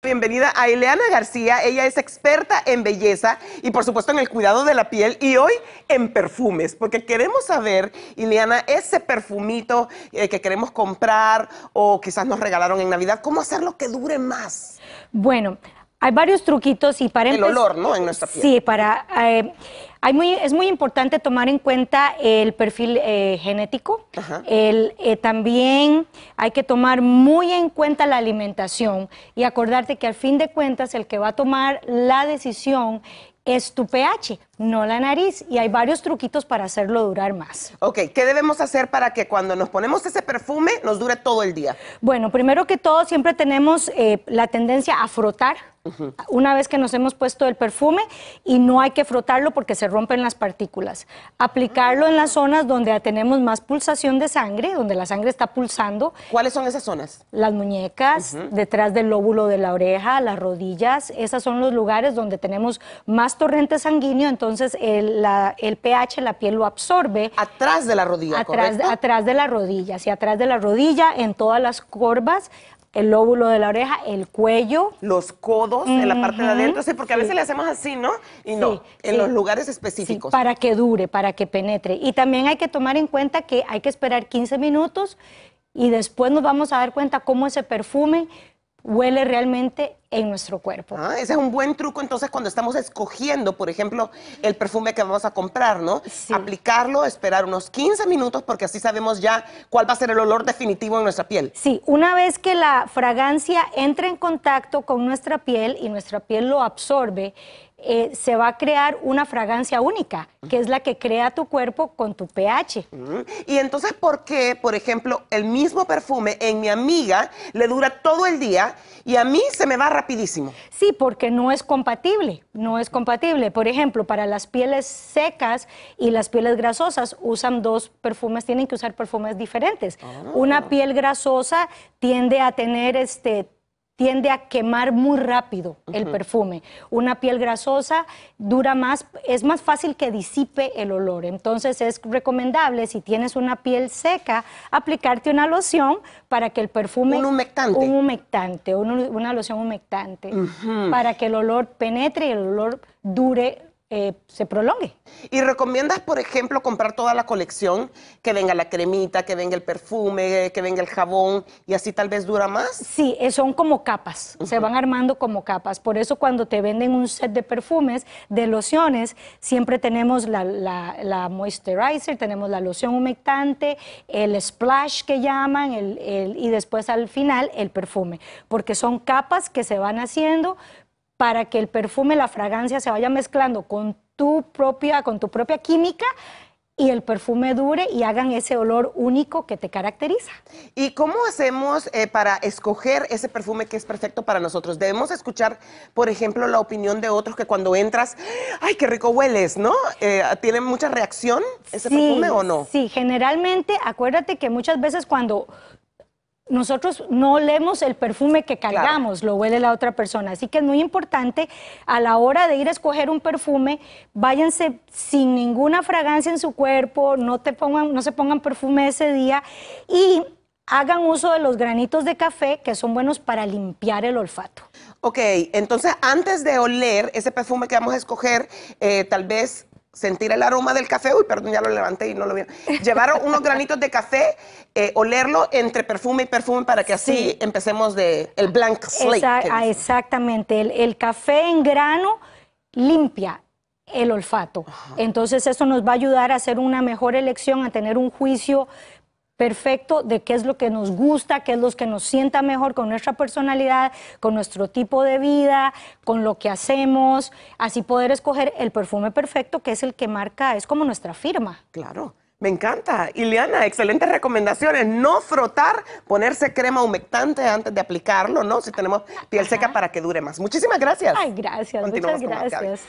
bienvenida a Ileana García. Ella es experta en belleza y por supuesto en el cuidado de la piel y hoy en perfumes, porque queremos saber, Ileana, ese perfumito eh, que queremos comprar o quizás nos regalaron en Navidad, ¿cómo hacerlo que dure más? Bueno, hay varios truquitos y para... El olor, ¿no? En nuestra piel. Sí, para... Eh, hay muy, es muy importante tomar en cuenta el perfil eh, genético. El, eh, también hay que tomar muy en cuenta la alimentación y acordarte que al fin de cuentas el que va a tomar la decisión es tu pH no la nariz. Y hay varios truquitos para hacerlo durar más. Ok, ¿qué debemos hacer para que cuando nos ponemos ese perfume nos dure todo el día? Bueno, primero que todo, siempre tenemos eh, la tendencia a frotar. Una vez que nos hemos puesto el perfume y no hay que frotarlo porque se rompen las partículas. Aplicarlo en las zonas donde tenemos más pulsación de sangre, donde la sangre está pulsando. ¿Cuáles son esas zonas? Las muñecas, detrás del lóbulo de la oreja, las rodillas, Esas son los lugares donde tenemos más torrente sanguíneo, entonces entonces el, pH, la piel lo absorbe. Atrás de la rodilla, atrás, ¿correcto? Atrás de la rodilla, sí, atrás de la rodilla, en todas las curvas, el lóbulo de la oreja, el cuello. Los codos, en la parte de adentro, sí, porque a veces le hacemos así, ¿no? Y no, en los lugares específicos. para que dure, para que penetre. Y también hay que tomar en cuenta que hay que esperar 15 minutos y después nos vamos a dar cuenta cómo ese perfume huele realmente en nuestro cuerpo. Ah, ese es un buen truco entonces cuando estamos escogiendo, por ejemplo, el perfume que vamos a comprar, ¿no? Sí. Aplicarlo, esperar unos 15 minutos porque así sabemos ya cuál va a ser el olor definitivo en nuestra piel. Sí, una vez que la fragancia entra en contacto con nuestra piel y nuestra piel lo absorbe, eh, se va a crear una fragancia única, que es la que crea tu cuerpo con tu pH. Y entonces, ¿por qué, por ejemplo, el mismo perfume en mi amiga le dura todo el día y a mí se me va rapidísimo? Sí, porque no es compatible, no es compatible. Por ejemplo, para las pieles secas y las pieles grasosas usan dos perfumes, tienen que usar perfumes diferentes. Ah. Una piel grasosa tiende a tener este tiende a quemar muy rápido el perfume. Una piel grasosa dura más, es más fácil que disipe el olor. Entonces es recomendable, si tienes una piel seca, aplicarte una loción para que el perfume... Un humectante. Un humectante, una loción humectante, para que el olor penetre y el olor dure eh, se prolongue. ¿Y recomiendas, por ejemplo, comprar toda la colección, que venga la cremita, que venga el perfume, que venga el jabón, y así tal vez dura más? Sí, eh, son como capas, se van armando como capas. Por eso cuando te venden un set de perfumes, de lociones, siempre tenemos la, la, moisturizer, tenemos la loción humectante, el splash que llaman, el, y después al final el perfume, porque son capas que se van haciendo para que el perfume, la fragancia se vaya mezclando con tu propia, con tu propia química y el perfume dure y hagan ese olor único que te caracteriza. ¿Y cómo hacemos eh, para escoger ese perfume que es perfecto para nosotros? Debemos escuchar, por ejemplo, la opinión de otros que cuando entras, ¡ay, qué rico hueles! ¿No? Eh, ¿Tienen mucha reacción ese perfume o no? Sí, generalmente, acuérdate que muchas veces cuando nosotros no olemos el perfume que cargamos, lo huele la otra persona. Así que es muy importante a la hora de ir a escoger un perfume, váyanse sin ninguna fragancia en su cuerpo, no, te pongan, no se pongan perfume ese día y hagan uso de los granitos de café que son buenos para limpiar el olfato. Ok, entonces antes de oler ese perfume que vamos a escoger, eh, tal vez sentir el aroma del café, uy, perdón, ya lo levanté y no lo vi. Llevar unos granitos de café, eh, olerlo entre perfume y perfume para que así empecemos de el blank slate. Ah, exactamente, el, café en grano limpia el olfato. Entonces eso nos va a ayudar a hacer una mejor elección, a tener un juicio perfecto de qué es lo que nos gusta, qué es lo que nos sienta mejor con nuestra personalidad, con nuestro tipo de vida, con lo que hacemos, así poder escoger el perfume perfecto que es el que marca, es como nuestra firma. Claro. Me encanta. Ileana, excelentes recomendaciones. No frotar, ponerse crema humectante antes de aplicarlo, ¿no? Si tenemos piel seca para que dure más. Muchísimas gracias. Ay, gracias. muchas gracias.